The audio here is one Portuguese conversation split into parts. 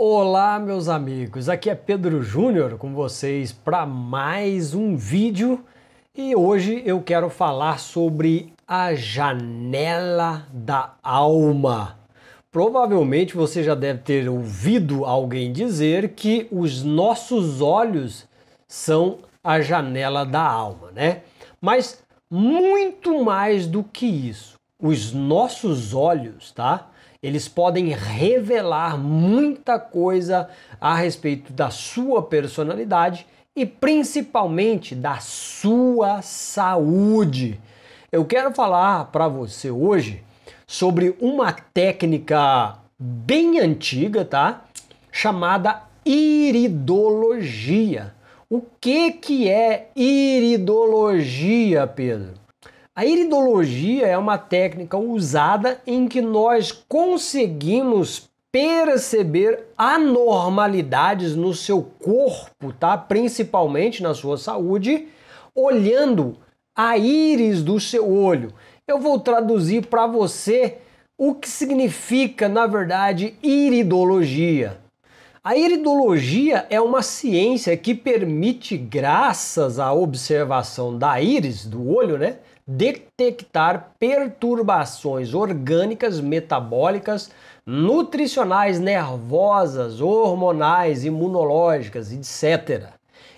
Olá, meus amigos. Aqui é Pedro Júnior com vocês para mais um vídeo e hoje eu quero falar sobre a janela da alma. Provavelmente você já deve ter ouvido alguém dizer que os nossos olhos são a janela da alma, né? Mas muito mais do que isso. Os nossos olhos, tá? eles podem revelar muita coisa a respeito da sua personalidade e principalmente da sua saúde. Eu quero falar para você hoje sobre uma técnica bem antiga, tá? Chamada iridologia. O que que é iridologia, Pedro? A iridologia é uma técnica usada em que nós conseguimos perceber anormalidades no seu corpo, tá? Principalmente na sua saúde, olhando a íris do seu olho. Eu vou traduzir para você o que significa, na verdade, iridologia. A iridologia é uma ciência que permite, graças à observação da íris do olho, né, detectar perturbações orgânicas, metabólicas, nutricionais, nervosas, hormonais, imunológicas, etc.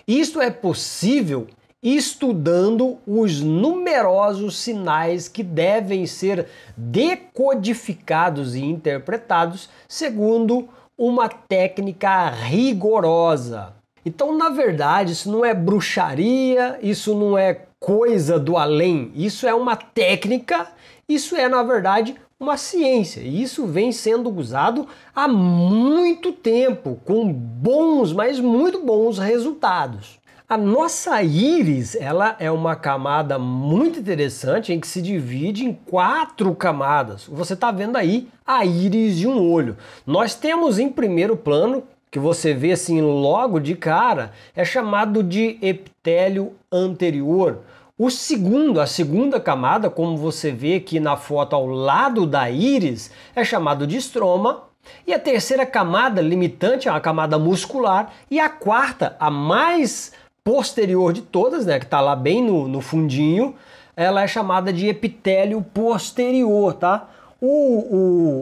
Isso é possível estudando os numerosos sinais que devem ser decodificados e interpretados segundo uma técnica rigorosa. Então, na verdade, isso não é bruxaria, isso não é coisa do além. Isso é uma técnica, isso é, na verdade, uma ciência. E isso vem sendo usado há muito tempo, com bons, mas muito bons resultados. A nossa íris, ela é uma camada muito interessante em que se divide em quatro camadas. Você está vendo aí a íris de um olho. Nós temos em primeiro plano que você vê assim logo de cara, é chamado de epitélio anterior. O segundo, a segunda camada, como você vê aqui na foto ao lado da íris, é chamado de estroma. E a terceira camada limitante é a camada muscular. E a quarta, a mais posterior de todas, né, que está lá bem no, no fundinho, ela é chamada de epitélio posterior, tá? O,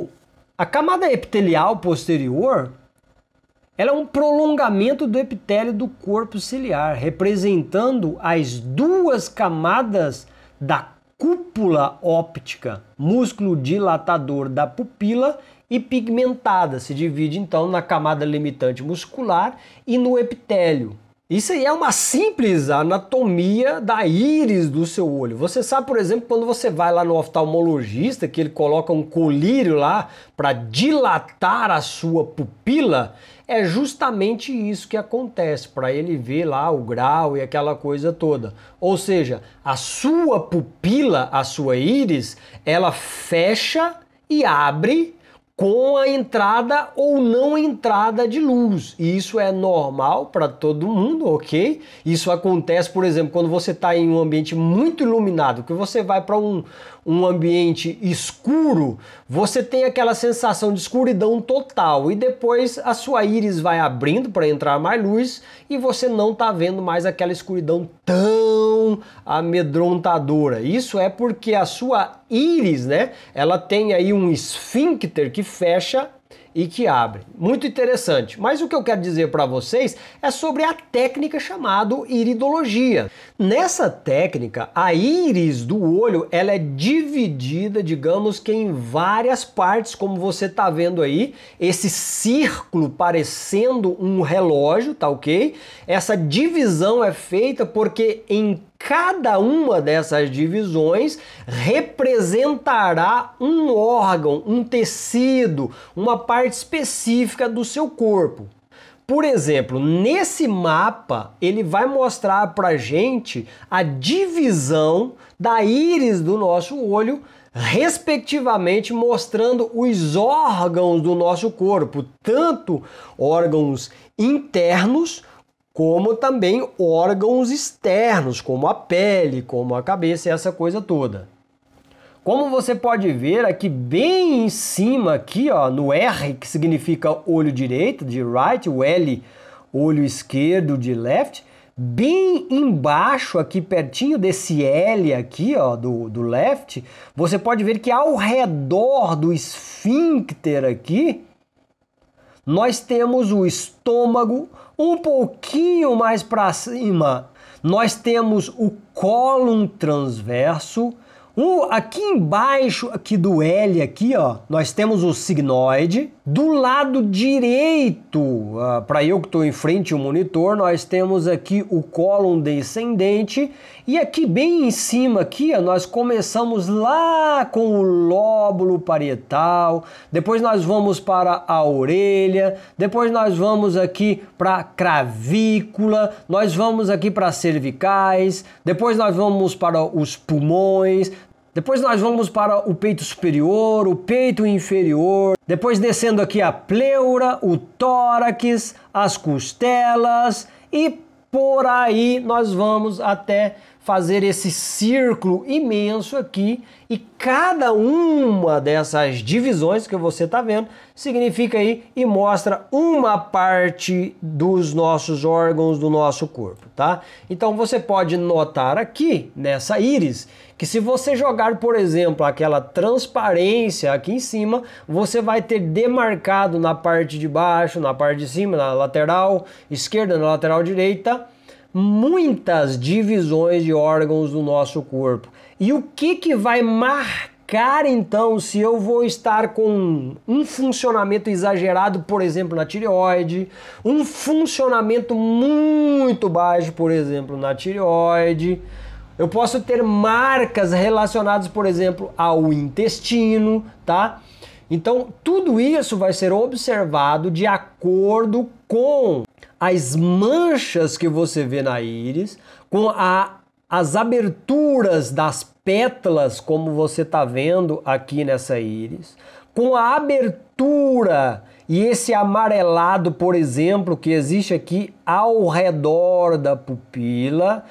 o, a camada epitelial posterior ela é um prolongamento do epitélio do corpo ciliar, representando as duas camadas da cúpula óptica, músculo dilatador da pupila e pigmentada. Se divide então na camada limitante muscular e no epitélio. Isso aí é uma simples anatomia da íris do seu olho. Você sabe, por exemplo, quando você vai lá no oftalmologista, que ele coloca um colírio lá para dilatar a sua pupila, é justamente isso que acontece, para ele ver lá o grau e aquela coisa toda. Ou seja, a sua pupila, a sua íris, ela fecha e abre com a entrada ou não entrada de luz. E isso é normal para todo mundo, ok? Isso acontece, por exemplo, quando você está em um ambiente muito iluminado, que você vai para um, um ambiente escuro, você tem aquela sensação de escuridão total e depois a sua íris vai abrindo para entrar mais luz e você não está vendo mais aquela escuridão tão amedrontadora. Isso é porque a sua íris, né? Ela tem aí um esfíncter que fecha e que abre. Muito interessante. Mas o que eu quero dizer para vocês é sobre a técnica chamada iridologia. Nessa técnica, a íris do olho, ela é dividida, digamos que em várias partes, como você está vendo aí, esse círculo parecendo um relógio, tá OK? Essa divisão é feita porque em Cada uma dessas divisões representará um órgão, um tecido, uma parte específica do seu corpo. Por exemplo, nesse mapa ele vai mostrar para gente a divisão da íris do nosso olho, respectivamente mostrando os órgãos do nosso corpo, tanto órgãos internos como também órgãos externos, como a pele, como a cabeça, essa coisa toda. Como você pode ver aqui bem em cima aqui, ó, no R, que significa olho direito, de right, o L, olho esquerdo, de left, bem embaixo aqui pertinho desse L aqui, ó, do, do left, você pode ver que ao redor do esfíncter aqui, nós temos o estômago um pouquinho mais para cima, nós temos o colo transverso, um, aqui embaixo aqui do L aqui, ó, nós temos o signoide, do lado direito, ah, para eu que estou em frente ao monitor, nós temos aqui o cólon descendente e aqui bem em cima aqui nós começamos lá com o lóbulo parietal, depois nós vamos para a orelha, depois nós vamos aqui para a cravícula, nós vamos aqui para cervicais, depois nós vamos para os pulmões, depois nós vamos para o peito superior, o peito inferior, depois descendo aqui a pleura, o tórax, as costelas e por aí nós vamos até fazer esse círculo imenso aqui e cada uma dessas divisões que você está vendo significa aí e mostra uma parte dos nossos órgãos do nosso corpo, tá? Então você pode notar aqui nessa íris que se você jogar, por exemplo, aquela transparência aqui em cima, você vai ter demarcado na parte de baixo, na parte de cima, na lateral esquerda, na lateral direita, muitas divisões de órgãos do nosso corpo. E o que, que vai marcar então se eu vou estar com um funcionamento exagerado, por exemplo, na tireoide, um funcionamento muito baixo, por exemplo, na tireoide. Eu posso ter marcas relacionadas, por exemplo, ao intestino, tá? Então, tudo isso vai ser observado de acordo com as manchas que você vê na íris, com a, as aberturas das pétalas, como você está vendo aqui nessa íris, com a abertura e esse amarelado, por exemplo, que existe aqui ao redor da pupila,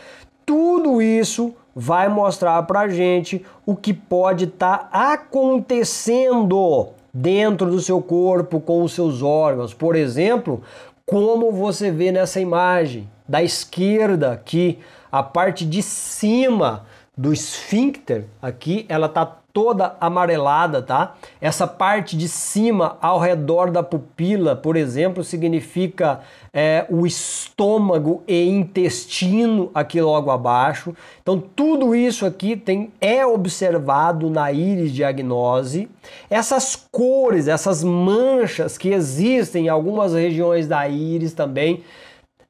tudo isso vai mostrar para gente o que pode estar tá acontecendo dentro do seu corpo com os seus órgãos. Por exemplo, como você vê nessa imagem da esquerda aqui, a parte de cima do esfíncter aqui, ela tá toda amarelada, tá? Essa parte de cima ao redor da pupila, por exemplo, significa é, o estômago e intestino aqui logo abaixo. Então tudo isso aqui tem, é observado na íris diagnose. Essas cores, essas manchas que existem em algumas regiões da íris também,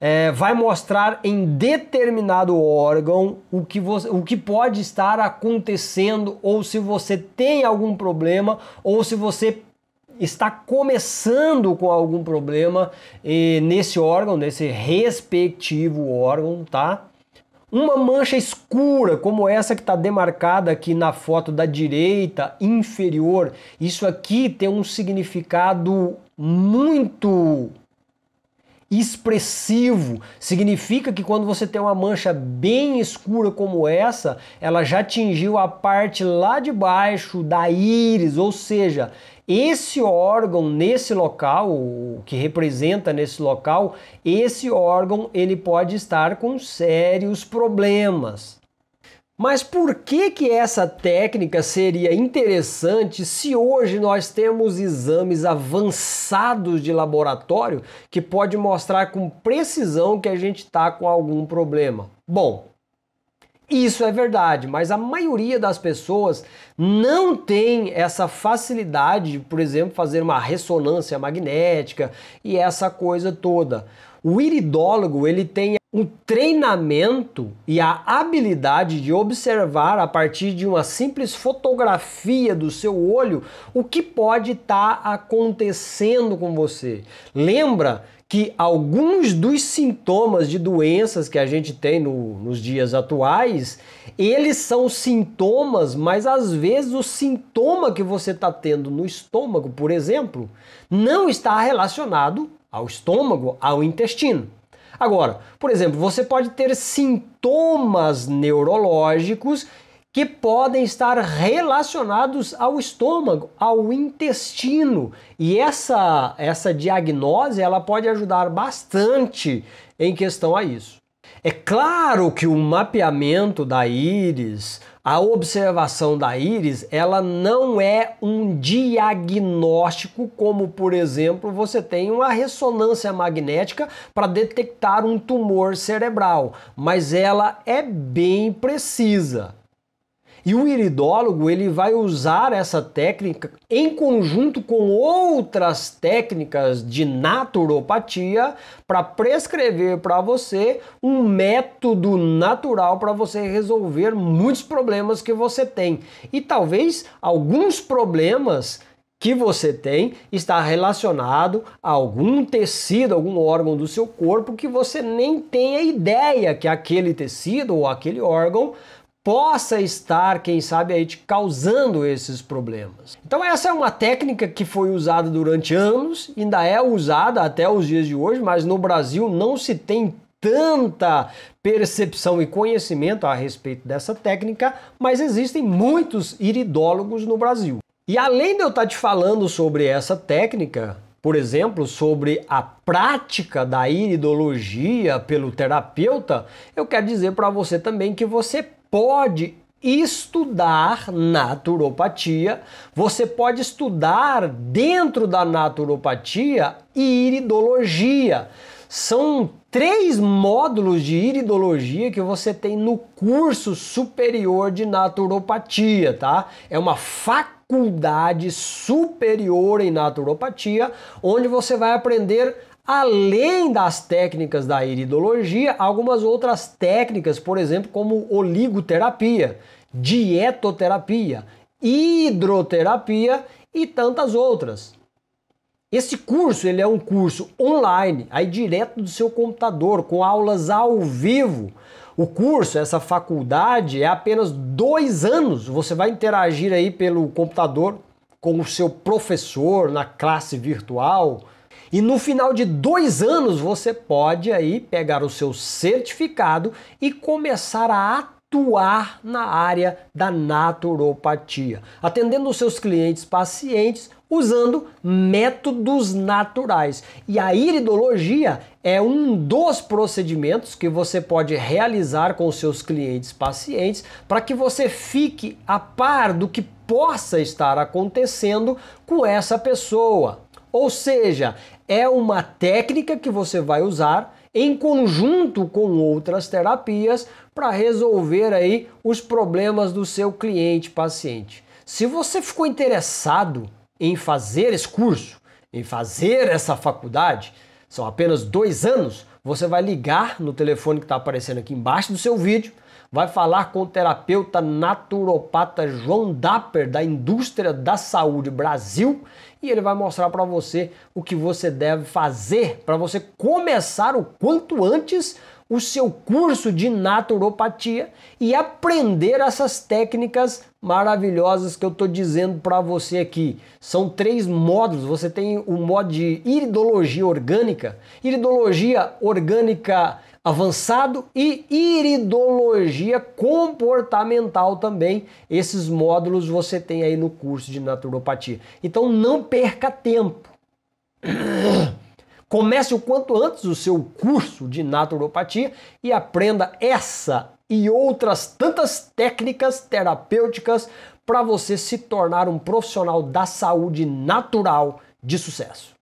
é, vai mostrar em determinado órgão o que, você, o que pode estar acontecendo, ou se você tem algum problema, ou se você está começando com algum problema e, nesse órgão, nesse respectivo órgão, tá? Uma mancha escura, como essa que está demarcada aqui na foto da direita inferior, isso aqui tem um significado muito expressivo. Significa que quando você tem uma mancha bem escura como essa, ela já atingiu a parte lá de baixo da íris, ou seja, esse órgão nesse local, o que representa nesse local, esse órgão ele pode estar com sérios problemas. Mas por que que essa técnica seria interessante se hoje nós temos exames avançados de laboratório que pode mostrar com precisão que a gente está com algum problema? Bom, isso é verdade, mas a maioria das pessoas não tem essa facilidade por exemplo, fazer uma ressonância magnética e essa coisa toda. O iridólogo ele tem um treinamento e a habilidade de observar a partir de uma simples fotografia do seu olho o que pode estar tá acontecendo com você. Lembra que alguns dos sintomas de doenças que a gente tem no, nos dias atuais, eles são sintomas, mas às vezes o sintoma que você está tendo no estômago, por exemplo, não está relacionado ao estômago, ao intestino. Agora, por exemplo, você pode ter sintomas neurológicos que podem estar relacionados ao estômago, ao intestino. E essa essa diagnose, ela pode ajudar bastante em questão a isso. É claro que o mapeamento da íris, a observação da íris, ela não é um diagnóstico, como por exemplo, você tem uma ressonância magnética para detectar um tumor cerebral, mas ela é bem precisa. E o iridólogo ele vai usar essa técnica em conjunto com outras técnicas de naturopatia para prescrever para você um método natural para você resolver muitos problemas que você tem. E talvez alguns problemas que você tem está relacionado a algum tecido, algum órgão do seu corpo que você nem tem a ideia que aquele tecido ou aquele órgão possa estar, quem sabe, aí te causando esses problemas. Então essa é uma técnica que foi usada durante anos, ainda é usada até os dias de hoje, mas no Brasil não se tem tanta percepção e conhecimento a respeito dessa técnica, mas existem muitos iridólogos no Brasil. E além de eu estar te falando sobre essa técnica, por exemplo, sobre a prática da iridologia pelo terapeuta, eu quero dizer para você também que você pode estudar naturopatia, você pode estudar dentro da naturopatia iridologia. São três módulos de iridologia que você tem no curso superior de naturopatia, tá? É uma faculdade superior em naturopatia, onde você vai aprender Além das técnicas da iridologia, algumas outras técnicas, por exemplo, como oligoterapia, dietoterapia, hidroterapia e tantas outras. Esse curso ele é um curso online, aí direto do seu computador, com aulas ao vivo. O curso, essa faculdade, é apenas dois anos. Você vai interagir aí pelo computador com o seu professor na classe virtual e no final de dois anos você pode aí pegar o seu certificado e começar a atuar na área da naturopatia, atendendo os seus clientes pacientes usando métodos naturais. E a iridologia é um dos procedimentos que você pode realizar com seus clientes pacientes para que você fique a par do que possa estar acontecendo com essa pessoa. Ou seja, é uma técnica que você vai usar em conjunto com outras terapias para resolver aí os problemas do seu cliente paciente. Se você ficou interessado em fazer esse curso, em fazer essa faculdade, são apenas dois anos, você vai ligar no telefone que está aparecendo aqui embaixo do seu vídeo vai falar com o terapeuta naturopata João Dapper, da Indústria da Saúde Brasil, e ele vai mostrar para você o que você deve fazer para você começar o quanto antes o seu curso de naturopatia e aprender essas técnicas maravilhosas que eu estou dizendo para você aqui. São três módulos. Você tem o modo de iridologia orgânica, iridologia orgânica avançado e iridologia comportamental também. Esses módulos você tem aí no curso de naturopatia. Então não perca tempo. Comece o quanto antes o seu curso de naturopatia e aprenda essa e outras tantas técnicas terapêuticas para você se tornar um profissional da saúde natural de sucesso.